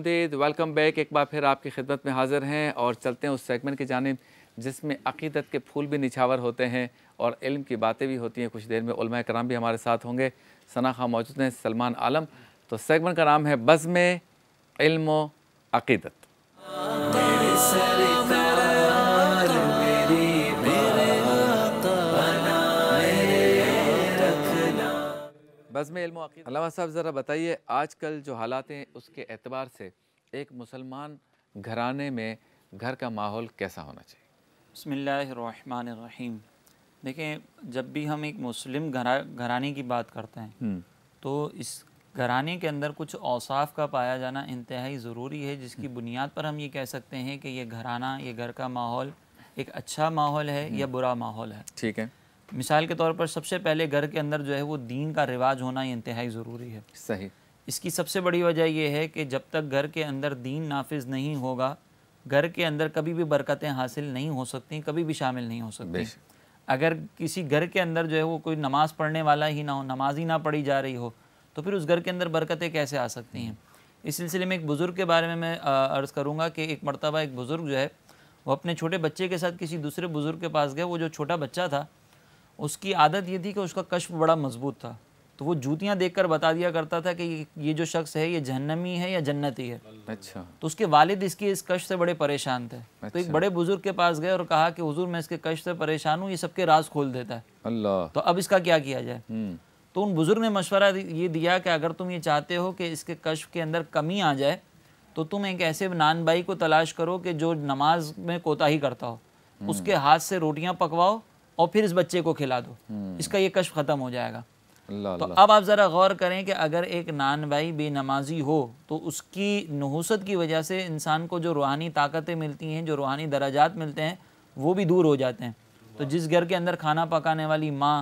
Welcome back एक बार फिर आपकी खिदमत में हाजिर हैं और चलते हैं उस सेगमेंट की जानब जिसमें अकीदत के फूल भी निछावर होते हैं और इल्म की बातें भी होती हैं कुछ देर में उलमा कराम भी हमारे साथ होंगे सना खां मौजूद हैं सलमान आलम तो सेगमेंट का नाम है बज़म इल्म अकीदत नज़म अलावा साहब ज़रा बताइए आज कल जो हालात हैं उसके एतबार से एक मुसलमान घराने में घर का माहौल कैसा होना चाहिए बसमीम देखें जब भी हम एक मुस्लिम घरा घराने की बात करते हैं हम्म। तो इस घराने के अंदर कुछ औसाफ का पाया जाना इंतहाई ज़रूरी है जिसकी हम्म। बुनियाद पर हम ये कह सकते हैं कि ये घराना ये घर का माहौल एक अच्छा माहौल है हम्म। या बुरा माहौल है ठीक है मिसाल के तौर पर सबसे पहले घर के अंदर जो है वो दीन का रिवाज होना ही इंतहाई ज़रूरी है सही इसकी सबसे बड़ी वजह यह है कि जब तक घर के अंदर दीन नाफिज नहीं होगा घर के अंदर कभी भी बरकतें हासिल नहीं हो सकती कभी भी शामिल नहीं हो सकती अगर किसी घर के अंदर जो है वो कोई नमाज़ पढ़ने वाला ही ना हो नमाज ही ना पढ़ी जा रही हो तो फिर उस घर के अंदर बरकतें कैसे आ सकती हैं इस सिलसिले में एक बुज़ुर्ग के बारे में मैं अर्ज़ करूँगा कि एक मरतबा एक बुज़ुर्ग जो है वो अपने छोटे बच्चे के साथ किसी दूसरे बुज़ुर्ग के पास गए वो जो छोटा बच्चा था उसकी आदत ये थी कि उसका कश्म बड़ा मजबूत था तो वो जूतियाँ कर बता दिया करता था कि ये जो शख्स है ये जहनमी है या जन्नती है अच्छा तो उसके वालिद इसके इस कश से बड़े परेशान थे अच्छा। तो एक अच्छा। बड़े बुजुर्ग के पास गए और कहा कि हुजूर मैं इसके कश से परेशान हूँ ये सबके राज खोल देता है अल्लाह तो अब इसका क्या किया जाए हम्म। तो उन बुजुर्ग ने मशवरा ये दिया कि अगर तुम ये चाहते हो कि इसके कश के अंदर कमी आ जाए तो तुम एक ऐसे भाई को तलाश करो कि जो नमाज में कोताही करता हो हम्म। उसके हाथ से रोटियाँ पकवाओ और फिर इस बच्चे को खिला दो हम्म। इसका ये कश्फ ख़त्म हो जाएगा ला, तो ला। अब आप ज़रा गौर करें कि अगर एक नान भाई बेनमाजी हो तो उसकी नहूसत की वजह से इंसान को जो रूहानी ताकतें मिलती हैं जो रूहानी दराजात मिलते हैं वो भी दूर हो जाते हैं तो जिस घर के अंदर खाना पकाने वाली माँ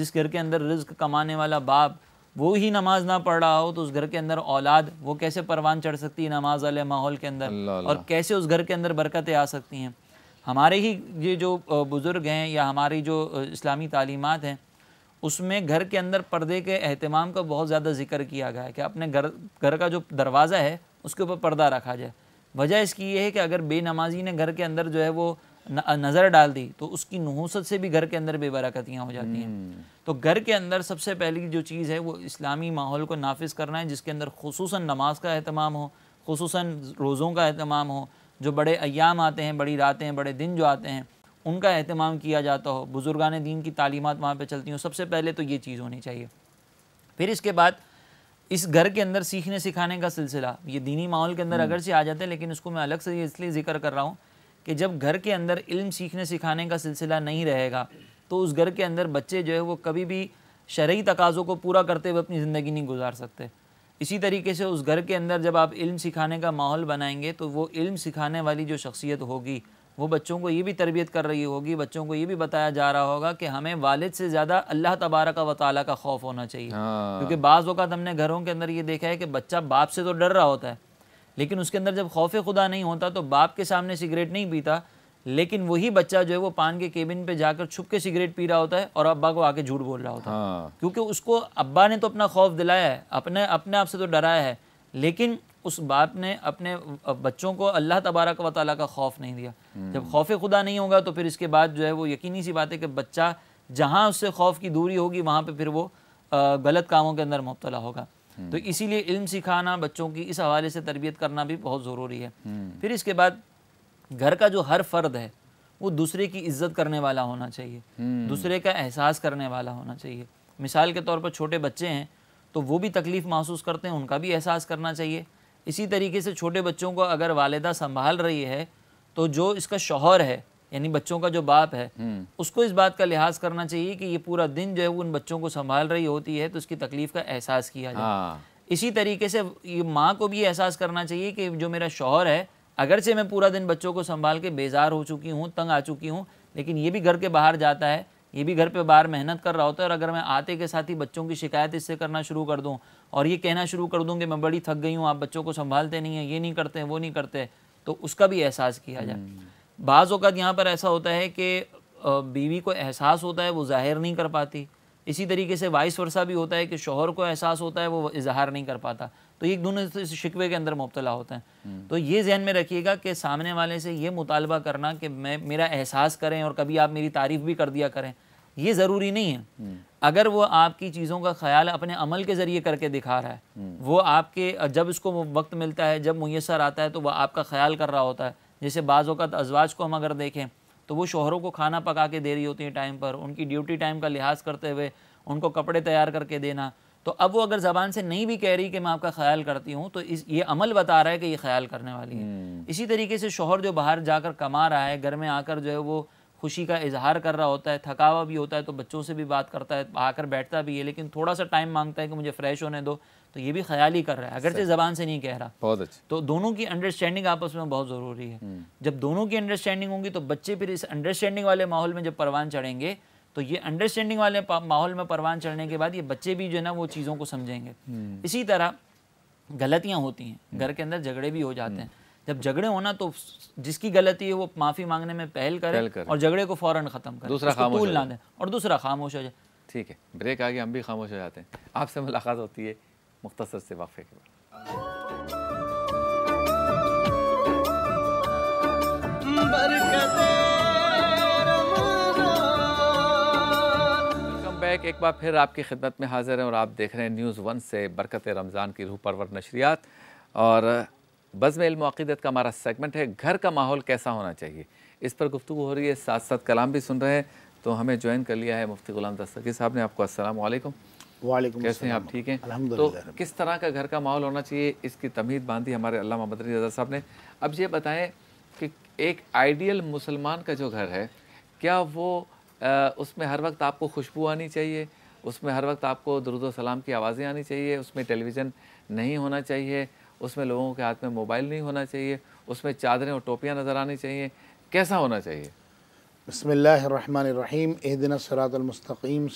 जिस घर के अंदर रिज्क कमाने वाला बाप वो ही नमाज ना पढ़ रहा हो तो उस घर के अंदर औलाद वो कैसे परवान चढ़ सकती है नमाज वाले माहौल के अंदर और कैसे उस घर के अंदर बरकतें आ सकती हैं हमारे ही ये जो बुज़ुर्ग हैं या हमारी जो इस्लामी तालीमत हैं उसमें घर के अंदर पर्दे के अहतमाम का बहुत ज़्यादा जिक्र किया गया है कि अपने घर घर का जो दरवाज़ा है उसके ऊपर पर्दा रखा जाए वजह इसकी ये है कि अगर बेनमाजी ने घर के अंदर जो है वो नज़र डाल दी तो उसकी नहूसत से भी घर के अंदर बेबरकतियाँ हो जाती हैं हम्म। तो घर के अंदर सबसे पहली जो चीज़ है वो इस्लामी माहौल को नाफिज करना है जिसके अंदर खसूस नमाज का अहतमाम हो खूस रोज़ों का अहतमाम हो जो बड़े अयाम आते हैं बड़ी रातें हैं बड़े दिन जो आते हैं उनका अहतमाम किया जाता हो बुज़ुर्गान दीन की तालीमत वहाँ पर चलती हों सबसे पहले तो ये चीज़ होनी चाहिए फिर इसके बाद इस घर के अंदर सीखने सिखाने का सिलसिला ये दीनी माहौल के अंदर हम्म। अगर से आ जाते हैं लेकिन उसको मैं अलग से इसलिए ज़िक्र कर रहा हूँ कि जब घर के अंदर इल्म सीखने सिखाने का सिलसिला नहीं रहेगा तो उस घर के अंदर बच्चे जो है वो कभी भी शर्य तकाज़ों को पूरा करते हुए अपनी ज़िंदगी नहीं गुजार सकते इसी तरीके से उस घर के अंदर जब आप इल्म सिखाने का माहौल बनाएंगे तो वो इल्म सिखाने वाली जो शख्सियत होगी वो बच्चों को ये भी तरबियत कर रही होगी बच्चों को ये भी बताया जा रहा होगा कि हमें वालिद से ज़्यादा अल्लाह तबारक व ताली का खौफ होना चाहिए हाँ। क्योंकि बाज़ अवत हमने घरों के अंदर ये देखा है कि बच्चा बाप से तो डर रहा होता है लेकिन उसके अंदर जब खौफ खुदा नहीं होता तो बाप के सामने सिगरेट नहीं पीता लेकिन वही बच्चा जो है वो पान के केबिन पे जाकर छुप के सिगरेट पी रहा होता है और अब्बा को आके झूठ बोल रहा होता है हाँ। क्योंकि उसको अब्बा ने तो अपना खौफ दिलाया है अपने अपने आप से तो डराया है लेकिन उस बाप ने अपने बच्चों को अल्लाह तबारक व ताली का खौफ नहीं दिया हम्म। जब खौफ खुदा नहीं होगा तो फिर इसके बाद जो है वो यकीनी सी बात है कि बच्चा जहाँ उससे खौफ की दूरी होगी वहाँ पर फिर वो गलत कामों के अंदर मुबतला होगा हम्म। तो इसीलिए इल्म सिखाना बच्चों की इस हवाले से तरबियत करना भी बहुत ज़रूरी है हम्म। फिर इसके बाद घर का जो हर फर्द है वो दूसरे की इज्जत करने वाला होना चाहिए हम्म। दूसरे का एहसास करने वाला होना चाहिए मिसाल के तौर पर छोटे बच्चे हैं तो वो भी तकलीफ़ महसूस करते हैं उनका भी एहसास करना चाहिए इसी तरीके से छोटे बच्चों को अगर वालदा संभाल रही है तो जो इसका शोहर है यानी बच्चों का जो बाप है हम्म। उसको इस बात का लिहाज करना चाहिए कि ये पूरा दिन जो है वो उन बच्चों को संभाल रही होती है तो उसकी तकलीफ़ का एहसास किया जाए हाँ। इसी तरीके से ये माँ को भी एहसास करना चाहिए कि जो मेरा शोहर है अगरचे मैं पूरा दिन बच्चों को संभाल के बेजार हो चुकी हूँ तंग आ चुकी हूँ लेकिन ये भी घर के बाहर जाता है ये भी घर पे बाहर मेहनत कर रहा होता है और अगर मैं आते के साथ ही बच्चों की शिकायत इससे करना शुरू कर दूँ और ये कहना शुरू कर दूँ कि मैं बड़ी थक गई हूँ आप बच्चों को संभालते नहीं हैं ये नहीं करते हैं वो नहीं करते तो उसका भी एहसास किया जाए हम्म। बाज़ अवत यहाँ पर ऐसा होता है कि बीवी को एहसास होता है वो ज़ाहिर नहीं कर पाती इसी तरीके से वाइस वर्षा भी होता है कि शोहर को एहसास होता है वो इजहार नहीं कर पाता तो एक दोनों इस शिकवे के अंदर मुबतला होते हैं हम्म। तो ये जहन में रखिएगा कि सामने वाले से ये मुतालबा करना कि मैं मेरा एहसास करें और कभी आप मेरी तारीफ़ भी कर दिया करें ये ज़रूरी नहीं है हम्म। अगर वो आपकी चीज़ों का ख्याल अपने अमल के ज़रिए करके दिखा रहा है हम्म। वो आपके जब उसको वक्त मिलता है जब मैसर आता है तो वह आपका ख्याल कर रहा होता है जैसे बाज़ अवत अजवाज को हम अगर देखें तो वो शोहरों को खाना पका के दे रही होती है टाइम पर उनकी ड्यूटी टाइम का लिहाज करते हुए उनको कपड़े तैयार करके देना तो अब वो अगर ज़बान से नहीं भी कह रही कि मैं आपका ख्याल करती हूँ तो इस ये अमल बता रहा है कि ये ख्याल करने वाली है हम्म। इसी तरीके से शोहर जो बाहर जाकर कमा रहा है घर में आकर जो है वो खुशी का इजहार कर रहा होता है थकावा भी होता है तो बच्चों से भी बात करता है आकर बैठता भी है लेकिन थोड़ा सा टाइम मांगता है कि मुझे फ्रेश होने दो तो ये भी ख्याल ही कर रहा है से ज़बान से नहीं कह रहा बहुत अच्छा तो दोनों की अंडरस्टैंडिंग आपस में बहुत ज़रूरी है हम्म। जब दोनों की अंडरस्टैंडिंग होंगी तो बच्चे फिर इस अंडरस्टैंडिंग वाले माहौल में जब परवान चढ़ेंगे तो ये अंडरस्टैंडिंग वाले माहौल में परवान चढ़ने के बाद ये बच्चे भी जो है ना वो चीज़ों को समझेंगे हम्म। इसी तरह गलतियाँ होती हैं हम्म। घर के अंदर झगड़े भी हो जाते हम्म। हैं जब झगड़े होना तो जिसकी गलती है वो माफ़ी मांगने में पहल करे, करे। और झगड़े को फ़ौरन ख़त्म करे दूसरा खामोश ना दे और दूसरा खामोश हो जाए ठीक है ब्रेक आ गया हम भी खामोश हो जाते हैं आपसे मुलाकात होती है मुख्तसर से वाफे के बाद बैक एक बार फिर आपकी खिदमत में हाजिर हैं और आप देख रहे हैं न्यूज़ वन से बरकत रमज़ान की रूह परवर नशरियात और बज़म इल्मदत का हमारा सेगमेंट है घर का माहौल कैसा होना चाहिए इस पर गुफ्तु हो रही है साथ साथ कलाम भी सुन रहे हैं तो हमें ज्वाइन कर लिया है मुफ्ती गुलाम दस्तकी साहब ने आपको असल वालेकुम वालेकुम कैसे हैं आप ठीक हैं तो किस तरह का घर का माहौल होना चाहिए इसकी तमीद बांधी हमारे अल्लाह मोहम्मद रजा साहब ने अब ये बताएं कि एक आइडियल मुसलमान का जो घर है क्या वो उसमें हर वक्त आपको खुशबू आनी चाहिए उसमें हर वक्त आपको दरुद सलाम की आवाज़ें आनी चाहिए उसमें टेलीविज़न नहीं होना चाहिए उसमें लोगों के हाथ में मोबाइल नहीं होना चाहिए उसमें चादरें और टोपियाँ नज़र आनी चाहिए कैसा होना चाहिए बसमीम ए दिन सरातमस्तकीम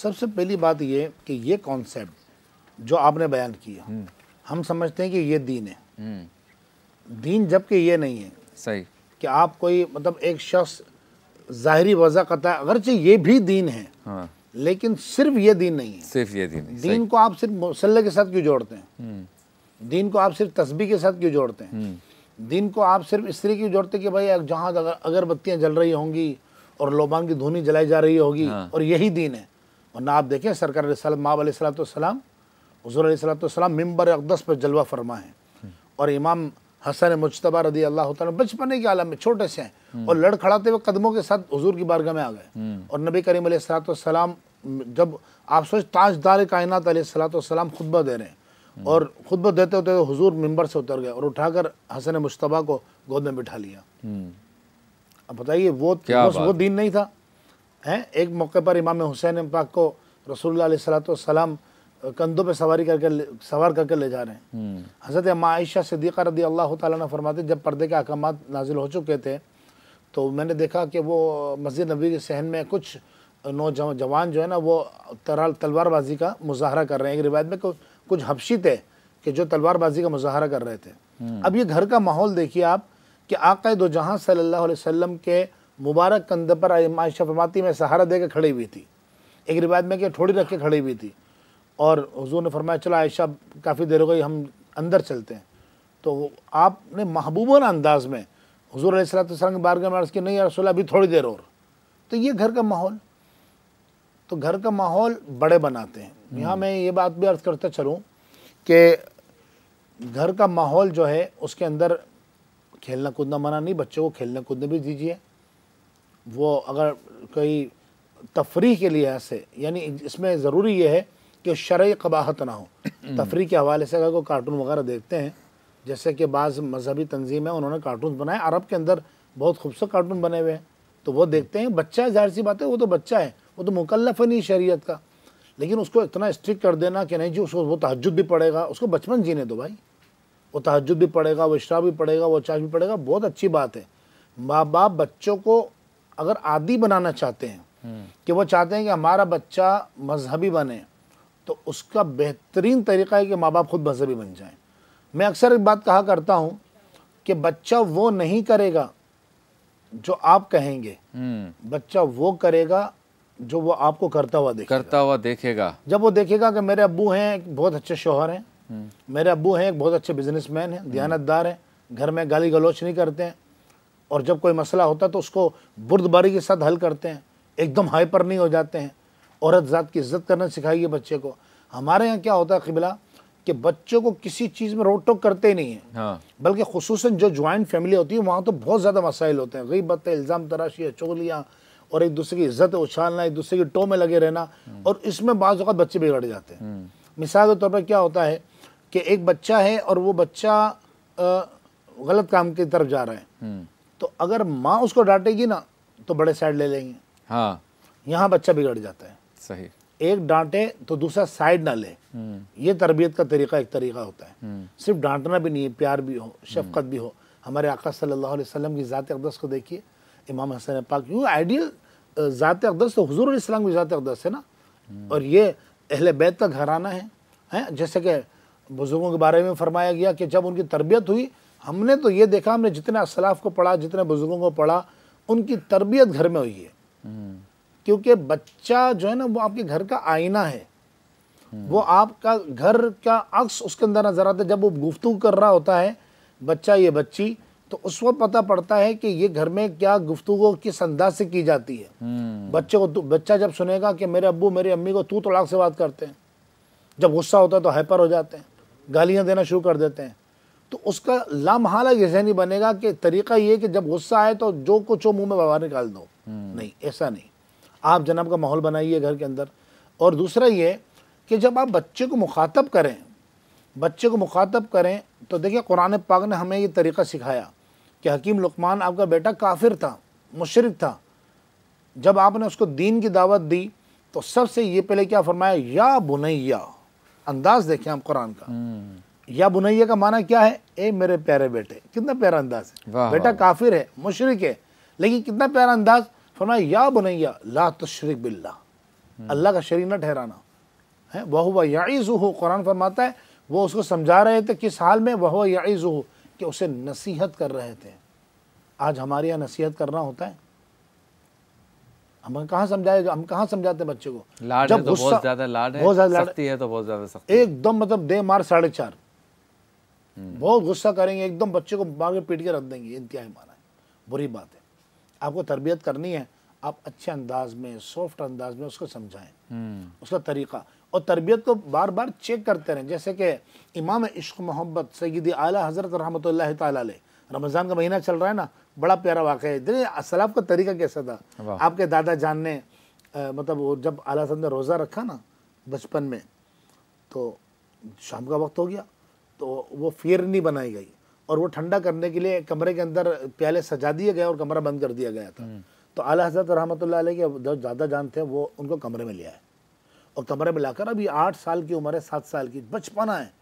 सबसे पहली बात ये कि ये कॉन्सेप्ट जो आपने बयान किया हम्म। हम समझते हैं कि ये दीन है हम्म। दीन जबकि ये नहीं है सही कि आप कोई मतलब एक शख्स ज़ाहरी वजाकत अगरचे ये भी दीन है हाँ। लेकिन सिर्फ ये दीन नहीं है सिर्फ ये दीन दीन को आप सिर्फ मसल्ले के साथ क्यों जोड़ते हैं हम्म। दीन को आप सिर्फ तस्बी के साथ क्यों जोड़ते हैं हम्म। दीन को आप सिर्फ इस तरीके क्यों जोड़ते कि भाई जहाँ अगरबत्तियाँ जल रही होंगी और लोबान की धुनी जलाई जा रही होगी हाँ। और यही दीन है और ना आप देखें सरकार माब सलाम हजूर सलाम मम्बर अकदस पर जलवा फरमा है हम्म। और इमाम हसन मुशतबा रदी अल्लाह बचपने के आलम में छोटे से हैं और लड़ खड़ाते हुए कदमों के साथ हजूर की बारगाह में आ गए हम्म। और नबी करीम सलाम जब आप सोच ताजदार कायनात सलाम खुतबा दे रहे हैं और खुतबा देते होते तो हजूर मंबर से उतर गए और उठाकर हसन मुशतबा को गोद में बिठा लिया हम्म। अब बताइए वो वो दिन नहीं था है एक मौके पर इमाम हुसैन पाक को रसूल सलाम कंधों पे सवारी करके सवार करके ले जा रहे हैं हम्म। हज़रत मायशा आयशा सिद्दीक़ा रदी अल्लाह ताला ने फरमाते जब पर्दे के अहकाम नाजिल हो चुके थे तो मैंने देखा कि वो मस्जिद नबी के सहन में कुछ नौजवान जो है ना वो तराल तलवारबाजी का मुजाहरा कर रहे हैं एक रिवायत में कुछ हबशी थे कि जो तलवारबाजी का मुजाहरा कर रहे थे हम्म। अब ये घर का माहौल देखिए आप कि आका दो जहाँ सल्लल्लाहु अलैहि वसल्लम के मुबारक कंध पर आयशा फरमाती में सहारा दे के खड़ी हुई थी एक रिवायत में कि ठोड़ी रख के खड़ी हुई थी और हजूर ने फरमाया चलो आयशा काफ़ी देर हो गई हम अंदर चलते हैं तो आपने महबूबा अंदाज में हजूर अलैहिस्सलाम के बारगाह में की नहीं रसोल अभी थोड़ी देर और तो ये घर का माहौल तो घर का माहौल बड़े बनाते हैं हम्म। यहाँ मैं ये बात भी अर्ज़ करता चलूँ कि घर का माहौल जो है उसके अंदर खेलना कूदना मना नहीं बच्चों को खेलने कूदने भी दीजिए वो अगर कोई तफरी के लिहाज से यानी इसमें ज़रूरी यह है कि शर्य कबाहत ना हो तफरी के हवाले से अगर कोई कार्टून वगैरह देखते हैं जैसे कि बाज़ मजहबी तंजीम है उन्होंने कार्टून बनाए अरब के अंदर बहुत खूबसूरत कार्टून बने हुए हैं तो वो देखते हैं बच्चा है जाहिर सी बात है वो तो बच्चा है वो तो मुकलफ नहीं शरीयत का लेकिन उसको इतना स्ट्रिक्ट कर देना कि नहीं जी उसको वो तहजद भी पड़ेगा उसको बचपन जीने दो भाई वो तहजद भी पड़ेगा वो इशरा भी पड़ेगा वो चाश भी पड़ेगा बहुत अच्छी बात है माँ बाप बच्चों को अगर आदि बनाना चाहते हैं हम्म। कि वो चाहते हैं कि हमारा बच्चा मजहबी बने तो उसका बेहतरीन तरीका है कि माँ बाप खुद मजहबी बन जाएं मैं अक्सर एक बात कहा करता हूँ कि बच्चा वो नहीं करेगा जो आप कहेंगे हम्म। बच्चा वो करेगा जो वो आपको करता हुआ देखेगा करता हुआ देखेगा जब वो देखेगा कि मेरे अबू हैं एक बहुत अच्छे शोहर हैं हम्म। मेरे अबू हैं एक बहुत अच्छे बिजनेसमैन हैं दयानतदार हैं घर में गाली गलोच नहीं करते हैं और जब कोई मसला होता तो उसको बुर्दबारी के साथ हल करते हैं एकदम हाइपर नहीं हो जाते हैं औरत ज़ात की इज्जत करना सिखाइए बच्चे को हमारे यहाँ क्या होता है किबला कि बच्चों को किसी चीज़ में रोक टोक करते ही नहीं है हाँ। बल्कि खसूस जो ज्वाइंट फैमिली होती है वहाँ तो बहुत ज़्यादा मसाइल होते हैं गईबत है इल्ज़ाम तराशी चोलियाँ और एक दूसरे की इज्जत उछालना एक दूसरे की टो में लगे रहना हम्म। और इसमें बाज़ बच्चे बिगड़ जाते हैं हम्म। मिसाल के तौर पर क्या होता है कि एक बच्चा है और वो बच्चा गलत काम की तरफ जा रहा है हम्म। तो अगर माँ उसको डांटेगी ना तो बड़े साइड ले लेंगे हाँ यहाँ बच्चा बिगड़ जाता है सही एक डांटे तो दूसरा साइड ना ले हम्म। ये तरबियत का तरीका एक तरीका होता है हम्म। सिर्फ डांटना भी नहीं है प्यार भी हो हम्म। शफकत भी हो हमारे आका सल्लल्लाहु अलैहि वसल्लम की ज़ात अकदस को देखिए इमाम हसन पाक यूँ आइडियल ज़ात अकदस तो हजूर इस्लाम की ज़ात अकदस है ना और ये अहल बैत का घराना है हैं जैसे कि बुज़ुर्गों के बारे में फरमाया गया कि जब उनकी तरबियत हुई हमने तो ये देखा हमने जितने असलाफ को पढ़ा जितने बुज़ुर्गों को पढ़ा उनकी तरबियत घर में हुई है क्योंकि बच्चा जो है ना वो आपके घर का आईना है वो आपका घर का अक्स उसके अंदर नजर आता है जब वो गुफ्तु कर रहा होता है बच्चा ये बच्ची तो उस वक्त पता पड़ता है कि ये घर में क्या गुफ्तु किस अंदाज से की जाती है हम्म। बच्चे को तो, बच्चा जब सुनेगा कि मेरे अबू मेरी अम्मी को तू तलाक तो से बात करते हैं जब गुस्सा होता है तो हाइपर हो जाते हैं गालियाँ देना शुरू कर देते हैं तो उसका लामहाला ये जहनी बनेगा कि तरीका ये कि जब गुस्सा आए तो जो कुछ हो मुंह में बाहर निकाल दो हम्म। नहीं ऐसा नहीं आप जनाब का माहौल बनाइए घर के अंदर और दूसरा ये कि जब आप बच्चे को मुखातब करें बच्चे को मुखातब करें तो देखिए कुरान पाक ने हमें ये तरीक़ा सिखाया कि हकीम लुकमान आपका बेटा काफिर था मुशरक था जब आपने उसको दीन की दावत दी तो सबसे ये पहले क्या फरमाया या बुनैया अंदाज देखें आप कुरान का हम्म। या बुनैया का माना क्या है ए मेरे प्यारे बेटे कितना प्यारा अंदाज है बेटा काफिर है मुशरक है लेकिन कितना प्यारा अंदाज़ फरमाया या बनैया ला तशरक बिल्ला अल्लाह का शरीर न ठहराना है वह हुआ याइज़ू कुरान फरमाता है वो उसको समझा रहे थे किस हाल में वह याइज़ू कि उसे नसीहत कर रहे थे आज हमारे यहाँ नसीहत करना होता है हम कहाँ समझाए हम कहाँ समझाते हैं बच्चे को लाड जब तो बहुत ज्यादा लाड है बहुत ज्यादा सख्ती है तो बहुत ज्यादा सख्ती एकदम मतलब दे मार साढ़े चार हम्म। बहुत गुस्सा करेंगे एकदम बच्चे को मार के पीट के रख देंगे इंतहा मारा है बुरी बात है आपको तरबियत करनी है आप अच्छे अंदाज में सॉफ्ट अंदाज में उसको समझाएं हम्म। उसका तरीका और तरबियत को बार बार चेक करते रहें जैसे कि इमाम इश्क मोहब्बत सैदी आला हज़रत रहमत ला रमज़ान का महीना चल रहा है ना बड़ा प्यारा वाक़ है देखिए असलाफ का तरीका कैसा था आपके दादा जान ने मतलब वो जब आला हजरत ने रोज़ा रखा ना बचपन में तो शाम का वक्त हो गया तो वो फिर नहीं बनाई गई और वो ठंडा करने के लिए कमरे के अंदर प्याले सजा दिए गए और कमरा बंद कर दिया गया था हम्म। तो आला हजरत रहमत के जो ज़्यादा जानते हैं वो उनको कमरे में लिया है और कमरे में लाकर अभी आठ साल की उम्र है सात साल की बचपना है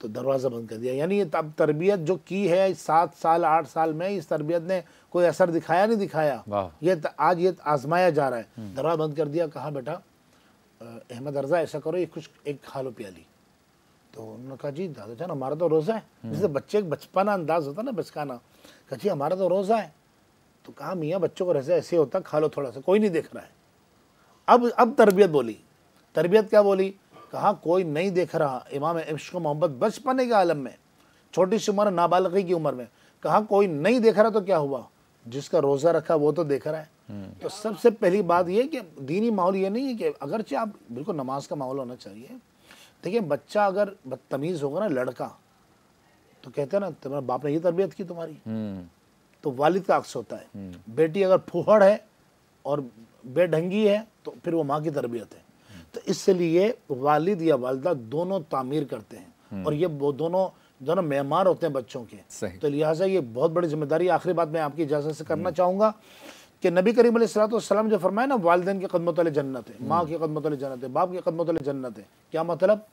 तो दरवाज़ा बंद कर दिया यानी ये तब तरबियत जो की है सात साल आठ साल में इस तरबियत ने कोई असर दिखाया नहीं दिखाया ये आज ये आजमाया जा रहा है हम्म। दरवाज़ा बंद कर दिया कहा बेटा अहमद अर्जा ऐसा करो ये कुछ एक खा लो प्याली तो उन्होंने कहा जी दादा जान हमारा तो रोज़ा है हम्म। जैसे बच्चे बचपना अंदाज होता ना बचकाना कहा जी हमारा तो रोज़ा है तो कहा मियाँ बच्चों को रोज़ा ऐसे होता खा लो थोड़ा सा कोई नहीं देख रहा है अब अब तरबियत बोली तरबियत क्या बोली कहा कोई नहीं देख रहा इमाम इश्क मोहम्मद बचपने के आलम में छोटी सी उम्र नाबालगी की उम्र में कहा कोई नहीं देख रहा तो क्या हुआ जिसका रोज़ा रखा वो तो देख रहा है हम्म। तो सबसे पहली बात यह कि दीनी माहौल ये नहीं है कि अगरचे आप बिल्कुल नमाज का माहौल होना चाहिए देखिए बच्चा अगर बदतमीज़ होगा ना लड़का तो कहते हैं ना तुम्हारे बाप ने ये तरबियत की तुम्हारी हम्म। तो वालिद का अक्स होता है हम्म। बेटी अगर फुहड़ है और बेढंगी है तो फिर वो माँ की तरबियत है हम्म। तो इसलिए वालिद या वालदा दोनों तामीर करते हैं और ये दोनों दोनों मेहमान होते हैं बच्चों के तो लिहाजा ये बहुत बड़ी जिम्मेदारी आखिरी बात मैं आपकी इजाज़त से करना चाहूंगा कि नबी करीम सलाम जो फरमाए ना वालदेन के कदमत जन्नत है माँ के कदमत जन्नत है बाप के कदमत जन्नत है क्या मतलब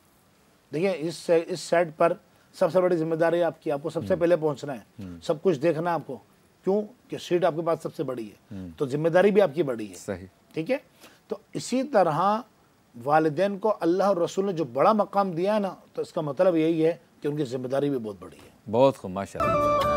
देखिए इस इस सेट पर सबसे बड़ी जिम्मेदारी आपकी आपको सबसे पहले पहुंचना है हम्म। सब कुछ देखना है आपको क्यों कि सीट आपके पास सबसे बड़ी है हम्म। तो जिम्मेदारी भी आपकी बड़ी है सही ठीक है तो इसी तरह वालदेन को अल्लाह और रसूल ने जो बड़ा मकाम दिया है ना तो इसका मतलब यही है कि उनकी जिम्मेदारी भी बहुत बड़ी है बहुत खूब माशा